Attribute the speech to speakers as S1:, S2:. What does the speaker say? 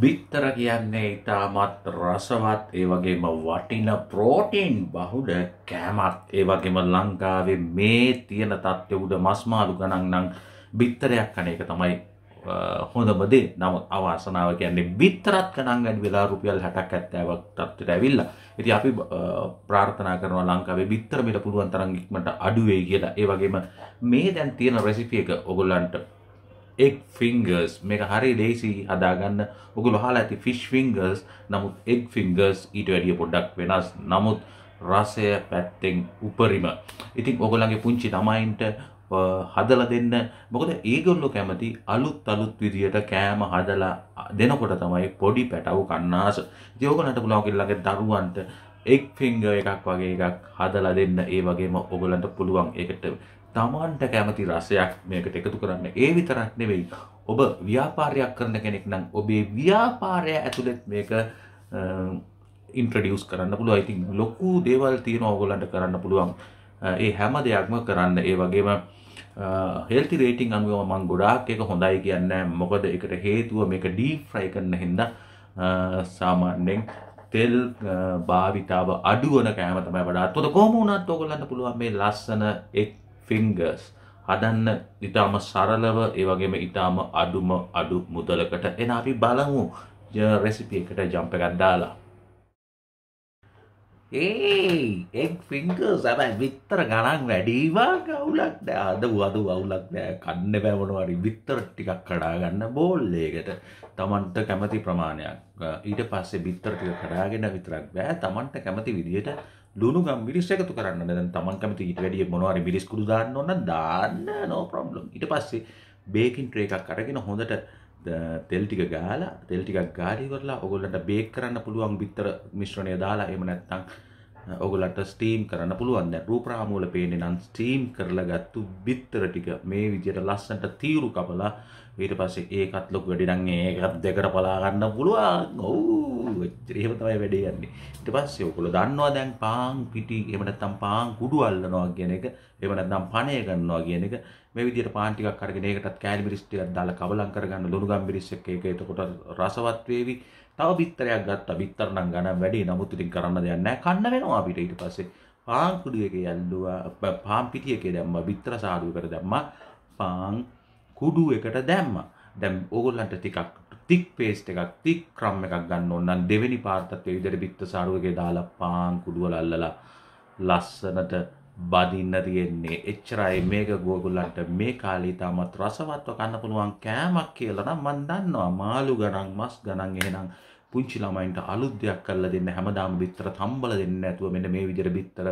S1: බිත්තර කියන්නේ ඉතාමත් රසවත් ඒ වගේම වටින ප්‍රෝටීන් බහුල කෑමක් ඒ වගේම ලංකාවේ මේ තියෙන තත්ත්වය උඩ මස් මාළු ගණන් නම් බිත්තරයක් කන එක තමයි හොඳම දේ. නමුත් අවාසනාව කියන්නේ බිත්තරත් ගණන් වැඩි වෙලා රුපියල් 60ක් 70ක් තත්ත්වයට ඇවිල්ලා. ඉතින් අපි ප්‍රාර්ථනා කරනවා ලංකාවේ බිත්තර මිල පුළුවන් තරම් ඉක්මනට අඩු වෙයි කියලා. ඒ වගේම මේ දැන් තියෙන රෙසිපි එක ඔයගොල්ලන්ට එක් ෆිංගර්ස් මේක හරි ලේසි හදාගන්න ඔගුල හලා ඇති ෆිෂ් ෆිංගර්ස් නමුත් එක් ෆිංගර්ස් ඊට වැඩිය පොඩ්ඩක් වෙනස් නමුත් රසය පැත්තෙන් උපරිම ඉතින් ඔගොලගේ පුංචි තමයින්ට හදල දෙන්න මොකද ඒගොල්ලො කැමති අලුත් අලුත් විදියට කෑම හදලා දෙනකොට තමයි පොඩි පැටව් කන්නාස ජෝගනට පුලාවකිල්ලගේ දරුවන්ට එක් ෆිංග එකක් වගේ එකක් හදලා දෙන්න ඒ වගේම ඔගලන්ට පුළුවන් එකට තමන්ට කැමති රසයක් මේකට එකතු කරන්න ඒ විතරක් නෙවෙයි ඔබ ව්‍යාපාරයක් කරන කෙනෙක් නම් ඔබේ ව්‍යාපාරය ඇතුළෙත් මේක ඉන්ට්‍රඩියස් කරන්න පුළුව ඉතින් ලොක්කු දේවල් තියෙන ඕගොලන්ට කරන්න පුළුවන් ඒ හැම දෙයක්ම කරන්න ඒ වගේම හෙල්ති රේටිං අනුවම මං ගොඩාක් එක හොඳයි කියන්න මොකද එකට හේතුව මේක ඩී ෆ්‍රයි කරන්න හින්ද සාමාන්‍යෙන් තෙල් භාවිතාව අඩුවන කෑම තමයි වඩාත් හොඳ කොහොම වුණත් ඕගොල්ලන්ට පුළුවන් මේ ලස්සන එක් ෆිංගර්ස් හදන්න ඉතාම සරලව ඒවගේම ඉතාම අඩුම අඩු මුදලකට එන අපි බලමු රෙසිපි එකට ජම්ප ගණ්ඩාලා ඒ එක් ෆිංක සැබයි විත්තර ගණන් වැඩීවා ගවුලක් නෑ අද වද වුලක් නෑ කන්න බැවනවාරි විත්තර ටිකක් කඩාගන්න බෝල්ලේකට තමන්ට කැමති ප්‍රමාණයක් ඊට පස්සේ බිත්තර ටික කඩාගෙන විතරක් බෑ තමන්ට කැමති විදියට ලුණුගම් මිරිස් එකතු කරන්න දැන් Taman කැමති ඊට වැඩිය මොනවාරි මිරිස් කුඩු දාන්න ඕන නම් දාන්න no problem ඊට පස්සේ බේකින් ට්‍රේ එකක් අරගෙන හොඳට තෙල් ටික ගාලා තෙල් ටිකක් ගාලා ඉවරලා ඔයගොල්ලන්ට බේක් කරන්න පුළුවන් බිත්තර මිශ්‍රණය දාලා එහෙම නැත්නම් ඔයගොල්ලන්ට ස්ටීම් කරන්න පුළුවන් දැන් රූපරාමූල පේන්නේ නම් ස්ටීම් කරලා ගත්තු බිත්තර ටික මේ විදියට ලස්සනට තීරු කපලා ඊට පස්සේ ඒකත් ලොකු වැඩි නම් ඒකත් දෙකට පලා ගන්න පුළුවන් ඔව් ඔච්චරේම තමයි වැඩේ යන්නේ ඊට පස්සේ ඔයගොල්ලෝ දන්නවා දැන් පාන් පිටි එහෙම නැත්නම් පාන් කුඩු අල්ලනවා කියන එක එහෙම නැත්නම් පණය ගන්නවා කියන එක මේ විදිහට පාන් ටිකක් අරගෙන ඒකටත් කෑලි මිරිස් ටිකක් දාලා කබලම් කරගන්න ලුණුගම් මිරිස් එක්ක ඒක එතකොට රසවත් වේවි තව බිත්තරයක් ගත්තා බිත්තර නම් ගණන් වැඩි නමුත් ඉතින් කරන්න දෙයක් නැහැ කන්න වෙනවා අපිට ඊට පස්සේ පාන් කුඩු එකේ ඇල්ලුවා පාන් පිටි එකේ දැම්මා බිත්තර සාඩුවකට දැම්මා පාන් කුඩු එකට දැම්මා දැම් ඕගොල්ලන්ට ටිකක් තික් පේස්ට් එකක් තික් ක්‍රම් එකක් ගන්න ඕන නම් දෙවෙනි පාර්ටත් ඒ විදිහට බිත්ත සාරුවකේ දාලා පාන් කුඩුවල අල්ලලා ලස්සනට බදින්න තියෙන්නේ එච්චරයි මේක ගෝගුල්ලන්ට මේ කාලේ තාමත් රසවත්ව කන්න පුළුවන් කෑමක් කියලා නම් මන් දන්නවා මාළු ගණන් මස් ගණන් එහෙනම් පුංචි ළමයින්ට අලුත් දෙයක් කරලා දෙන්න හැමදාම බිත්තර තම්බල දෙන්න නැතුව මෙන්න මේ විදිහට බිත්තර